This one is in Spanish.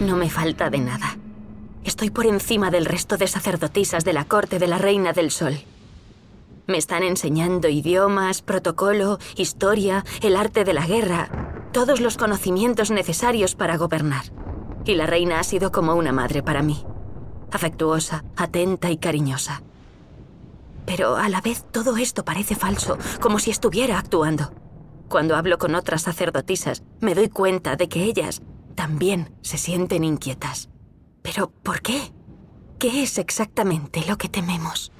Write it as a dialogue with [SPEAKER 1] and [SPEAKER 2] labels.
[SPEAKER 1] No me falta de nada. Estoy por encima del resto de sacerdotisas de la corte de la Reina del Sol. Me están enseñando idiomas, protocolo, historia, el arte de la guerra, todos los conocimientos necesarios para gobernar. Y la reina ha sido como una madre para mí, afectuosa, atenta y cariñosa. Pero a la vez todo esto parece falso, como si estuviera actuando. Cuando hablo con otras sacerdotisas, me doy cuenta de que ellas también se sienten inquietas. ¿Pero por qué? ¿Qué es exactamente lo que tememos?